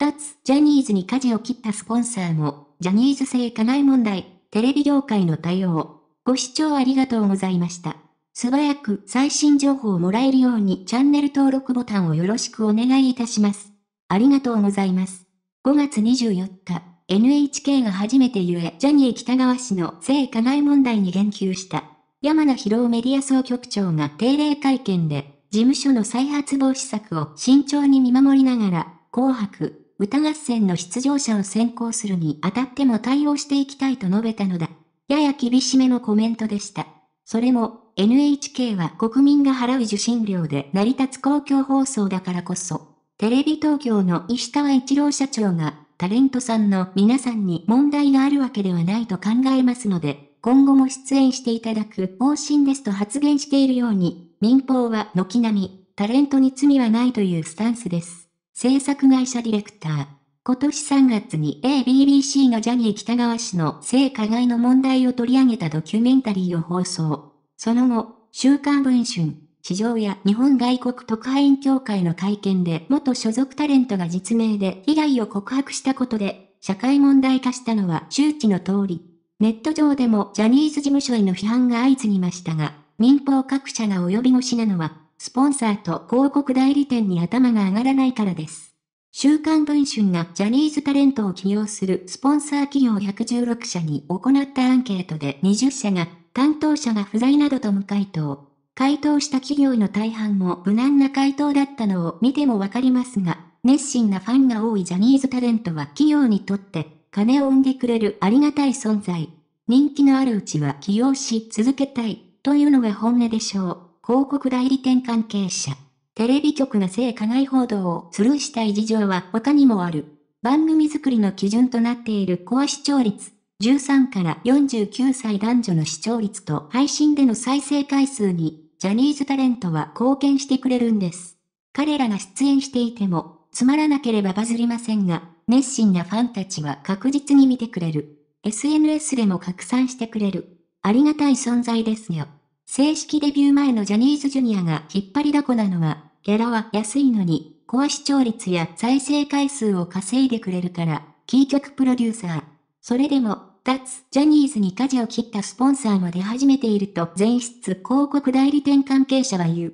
脱、ジャニーズに舵を切ったスポンサーも、ジャニーズ性加害問題、テレビ業界の対応。ご視聴ありがとうございました。素早く最新情報をもらえるようにチャンネル登録ボタンをよろしくお願いいたします。ありがとうございます。5月24日、NHK が初めてゆえ、ジャニー北川氏の性加害問題に言及した、山名博夫メディア総局長が定例会見で、事務所の再発防止策を慎重に見守りながら、紅白、歌合戦の出場者を選考するにあたっても対応していきたいと述べたのだ。やや厳しめのコメントでした。それも、NHK は国民が払う受信料で成り立つ公共放送だからこそ、テレビ東京の石川一郎社長が、タレントさんの皆さんに問題があるわけではないと考えますので、今後も出演していただく方針ですと発言しているように、民放は軒並み、タレントに罪はないというスタンスです。制作会社ディレクター。今年3月に ABBC がジャニー北川氏の性加害の問題を取り上げたドキュメンタリーを放送。その後、週刊文春、市場や日本外国特派員協会の会見で元所属タレントが実名で被害を告白したことで、社会問題化したのは周知の通り。ネット上でもジャニーズ事務所への批判が相次ぎましたが、民放各社が及び腰なのは、スポンサーと広告代理店に頭が上がらないからです。週刊文春がジャニーズタレントを起用するスポンサー企業116社に行ったアンケートで20社が担当者が不在などと無回答。回答した企業の大半も無難な回答だったのを見てもわかりますが、熱心なファンが多いジャニーズタレントは企業にとって金を生んでくれるありがたい存在。人気のあるうちは起用し続けたいというのが本音でしょう。広告代理店関係者。テレビ局が性加害報道をスルーしたい事情は他にもある。番組作りの基準となっているコア視聴率、13から49歳男女の視聴率と配信での再生回数に、ジャニーズタレントは貢献してくれるんです。彼らが出演していても、つまらなければバズりませんが、熱心なファンたちは確実に見てくれる。SNS でも拡散してくれる。ありがたい存在ですよ。正式デビュー前のジャニーズジュニアが引っ張りだこなのは、ギャラは安いのに、高視聴率や再生回数を稼いでくれるから、キー局プロデューサー。それでも、脱、ジャニーズに舵を切ったスポンサーも出始めていると全室広告代理店関係者は言う。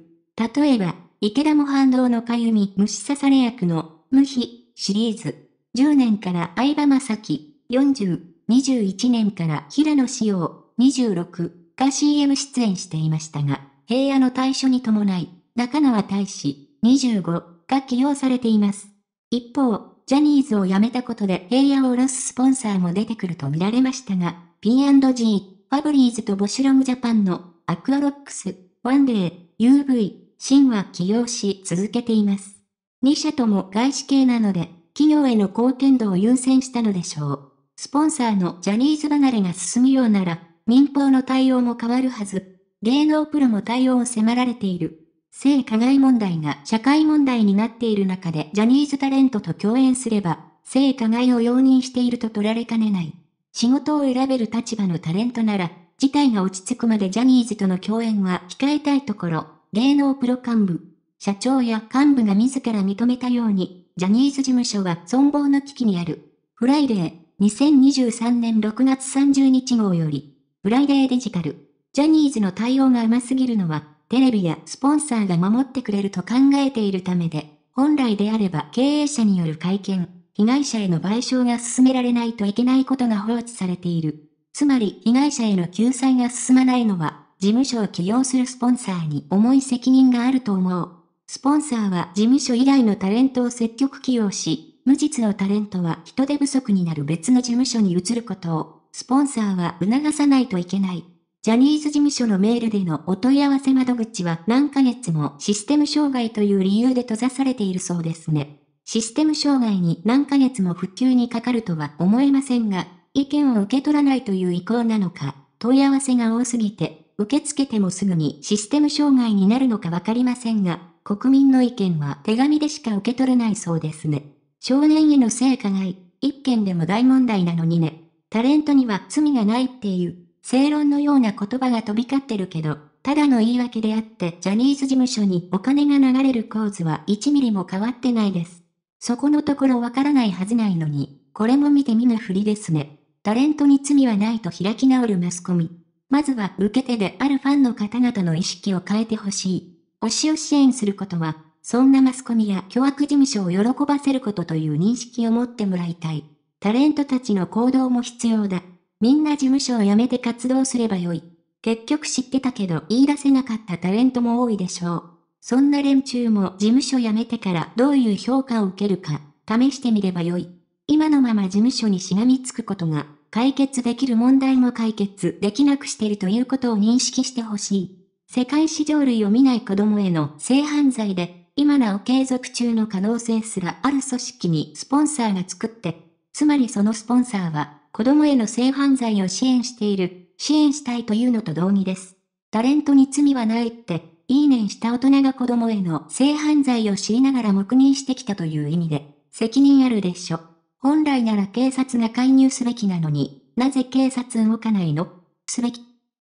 例えば、池田も反動のかゆみ虫刺され役の、無比、シリーズ。10年から相葉正樹、40、21年から平野紫耀、26。が CM 出演していましたが、平野の対処に伴い、中川大使25が起用されています。一方、ジャニーズを辞めたことで平野を下ろすスポンサーも出てくると見られましたが、P&G、ファブリーズとボシュロムジャパンのアクアロックス、ワンデー、UV、シンは起用し続けています。2社とも外資系なので、企業への貢献度を優先したのでしょう。スポンサーのジャニーズ離れが進むようなら、民放の対応も変わるはず。芸能プロも対応を迫られている。性加害問題が社会問題になっている中でジャニーズタレントと共演すれば、性加害を容認していると取られかねない。仕事を選べる立場のタレントなら、事態が落ち着くまでジャニーズとの共演は控えたいところ、芸能プロ幹部、社長や幹部が自ら認めたように、ジャニーズ事務所は存亡の危機にある。フライデー、2023年6月30日号より、フライデーデジタル。ジャニーズの対応が甘すぎるのは、テレビやスポンサーが守ってくれると考えているためで、本来であれば経営者による会見、被害者への賠償が進められないといけないことが放置されている。つまり、被害者への救済が進まないのは、事務所を起用するスポンサーに重い責任があると思う。スポンサーは事務所以外のタレントを積極起用し、無実のタレントは人手不足になる別の事務所に移ることをスポンサーは促さないといけない。ジャニーズ事務所のメールでのお問い合わせ窓口は何ヶ月もシステム障害という理由で閉ざされているそうですね。システム障害に何ヶ月も復旧にかかるとは思えませんが、意見を受け取らないという意向なのか、問い合わせが多すぎて、受け付けてもすぐにシステム障害になるのかわかりませんが、国民の意見は手紙でしか受け取れないそうですね。少年への性加害、一件でも大問題なのにね。タレントには罪がないっていう、正論のような言葉が飛び交ってるけど、ただの言い訳であって、ジャニーズ事務所にお金が流れる構図は1ミリも変わってないです。そこのところわからないはずないのに、これも見て見ぬふりですね。タレントに罪はないと開き直るマスコミ。まずは受け手であるファンの方々の意識を変えてほしい。推しを支援することは、そんなマスコミや巨悪事務所を喜ばせることという認識を持ってもらいたい。タレントたちの行動も必要だ。みんな事務所を辞めて活動すればよい。結局知ってたけど言い出せなかったタレントも多いでしょう。そんな連中も事務所辞めてからどういう評価を受けるか、試してみればよい。今のまま事務所にしがみつくことが、解決できる問題も解決できなくしているということを認識してほしい。世界史上類を見ない子供への性犯罪で、今なお継続中の可能性すらある組織にスポンサーが作って、つまりそのスポンサーは、子供への性犯罪を支援している、支援したいというのと同義です。タレントに罪はないって、いいねんした大人が子供への性犯罪を知りながら黙認してきたという意味で、責任あるでしょ。本来なら警察が介入すべきなのに、なぜ警察動かないのすべき。